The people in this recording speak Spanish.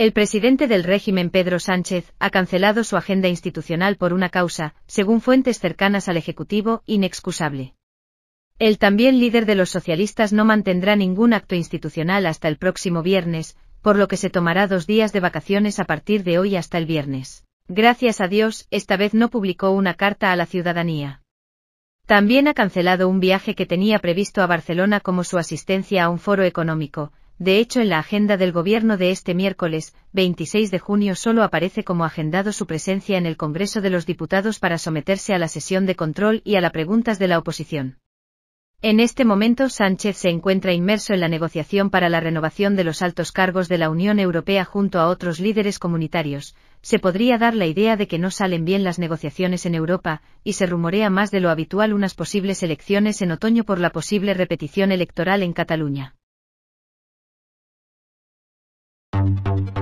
El presidente del régimen Pedro Sánchez ha cancelado su agenda institucional por una causa, según fuentes cercanas al Ejecutivo, inexcusable. El también líder de los socialistas no mantendrá ningún acto institucional hasta el próximo viernes, por lo que se tomará dos días de vacaciones a partir de hoy hasta el viernes. Gracias a Dios, esta vez no publicó una carta a la ciudadanía. También ha cancelado un viaje que tenía previsto a Barcelona como su asistencia a un foro económico, de hecho, en la agenda del gobierno de este miércoles, 26 de junio, solo aparece como agendado su presencia en el Congreso de los Diputados para someterse a la sesión de control y a las preguntas de la oposición. En este momento, Sánchez se encuentra inmerso en la negociación para la renovación de los altos cargos de la Unión Europea junto a otros líderes comunitarios. Se podría dar la idea de que no salen bien las negociaciones en Europa, y se rumorea más de lo habitual unas posibles elecciones en otoño por la posible repetición electoral en Cataluña. Thank you.